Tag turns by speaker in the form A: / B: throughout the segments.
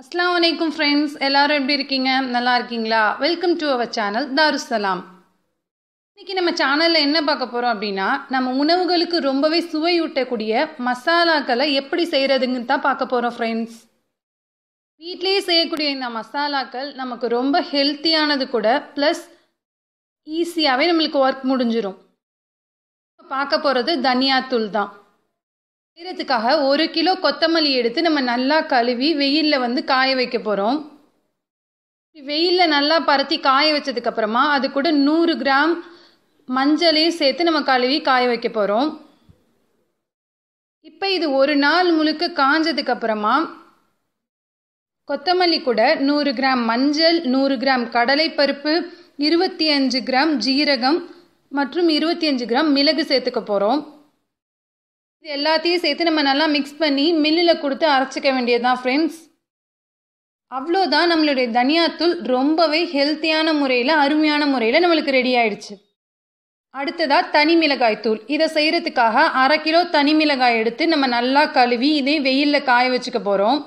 A: அஸ்லாம் வலைக்கும் ஃப்ரெண்ட்ஸ் எல்லாரும் எப்படி இருக்கீங்க நல்லா இருக்கீங்களா welcome to our channel Darussalam இன்றைக்கி நம்ம சேனலில் என்ன பார்க்க போகிறோம் அப்படின்னா நம்ம உணவுகளுக்கு ரொம்பவே சுவையூட்டக்கூடிய மசாலாக்களை எப்படி செய்கிறதுங்கன்னு தான் பார்க்க போகிறோம் ஃப்ரெண்ட்ஸ் வீட்லேயே செய்யக்கூடிய இந்த மசாலாக்கள் நமக்கு ரொம்ப ஹெல்த்தியானது கூட ப்ளஸ் ஈஸியாகவே நம்மளுக்கு ஒர்க் முடிஞ்சிடும் பார்க்க போகிறது தனியாத்தூள் தான் செய்கிறதுக்காக ஒரு கிலோ கொத்தமல்லி எடுத்து நம்ம நல்லா கழுவி வெயிலில் வந்து காய வைக்க போகிறோம் வெயிலில் நல்லா பருத்தி காய வச்சதுக்கப்புறமா அது கூட நூறு கிராம் மஞ்சளையும் சேர்த்து நம்ம கழுவி காய வைக்க போகிறோம் இப்போ இது ஒரு நாள் முழுக்க காஞ்சதுக்கப்புறமா கொத்தமல்லி கூட நூறு கிராம் மஞ்சள் நூறு கிராம் கடலைப்பருப்பு இருபத்தி அஞ்சு கிராம் ஜீரகம் மற்றும் இருபத்தி அஞ்சு கிராம் மிளகு சேர்த்துக்க போகிறோம் இது எல்லாத்தையும் சேர்த்து நம்ம நல்லா மிக்ஸ் பண்ணி மில்லில் கொடுத்து அரைச்சிக்க வேண்டியது தான் ஃப்ரெண்ட்ஸ் அவ்வளோதான் நம்மளுடைய தனியாத்தூள் ரொம்பவே ஹெல்த்தியான முறையில் அருமையான முறையில் நம்மளுக்கு ரெடி ஆயிடுச்சு அடுத்ததாக தனி மிளகாய் தூள் இதை செய்கிறதுக்காக அரை கிலோ தனி மிளகாய் எடுத்து நம்ம நல்லா கழுவி இதையும் வெயிலில் காய வச்சுக்க போகிறோம்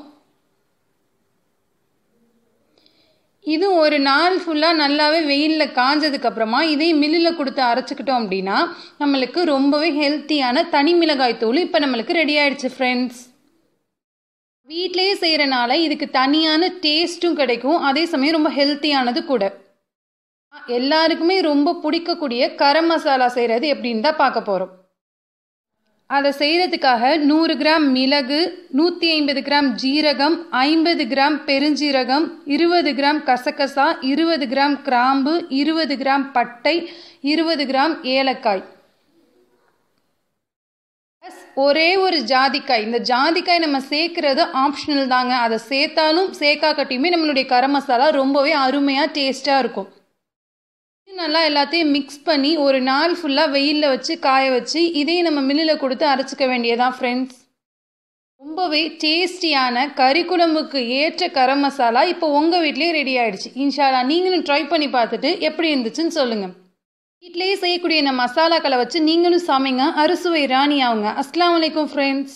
A: இது ஒரு நாள் ஃபுல்லாக நல்லாவே வெயிலில் காஞ்சதுக்கப்புறமா இதை மில்லில் கொடுத்து அரைச்சிக்கிட்டோம் அப்படின்னா நம்மளுக்கு ரொம்பவே ஹெல்த்தியான தனி மிளகாய் தூள் இப்போ நம்மளுக்கு ரெடி ஆயிடுச்சு ஃப்ரெண்ட்ஸ் வீட்டிலேயே செய்கிறனால இதுக்கு தனியான டேஸ்ட்டும் கிடைக்கும் அதே சமயம் ரொம்ப ஹெல்த்தியானது கூட எல்லாருக்குமே ரொம்ப பிடிக்கக்கூடிய கரம் மசாலா செய்கிறது எப்படின்னு தான் பார்க்க போகிறோம் அதை செய்கிறதுக்காக நூறு கிராம் மிளகு நூற்றி ஐம்பது கிராம் ஜீரகம் ஐம்பது கிராம் பெருஞ்சீரகம் இருபது கிராம் கசகசா இருபது கிராம் கிராம்பு இருபது கிராம் பட்டை இருபது கிராம் ஏலக்காய் ஒரே ஒரு ஜாதிக்காய் இந்த ஜாதிக்காய் நம்ம சேர்க்கறது ஆப்ஷனல் தாங்க அதை சேர்த்தாலும் சேக்கா கட்டியுமே நம்மளுடைய கரம் மசாலா ரொம்பவே அருமையாக டேஸ்ட்டாக இருக்கும் நல்லா எல்லாத்தையும் மிக்ஸ் பண்ணி ஒரு நாள் ஃபுல்லாக வெயிலில் வச்சு காய வச்சு இதையும் நம்ம மில்லில் கொடுத்து அரைச்சிக்க வேண்டியதான் ஃப்ரெண்ட்ஸ் ரொம்பவே டேஸ்டியான கறி குழம்புக்கு ஏற்ற கரம் மசாலா இப்போ உங்கள் வீட்லேயே ரெடி ஆகிடுச்சு இன்ஷாலா நீங்களும் ட்ரை பண்ணி பார்த்துட்டு எப்படி இருந்துச்சுன்னு சொல்லுங்கள் வீட்லேயே செய்யக்கூடிய இந்த மசாலாக்களை வச்சு நீங்களும் சமைங்க அறுசுவை ராணி ஆகுங்க அஸ்லாம் வலைக்கம் ஃப்ரெண்ட்ஸ்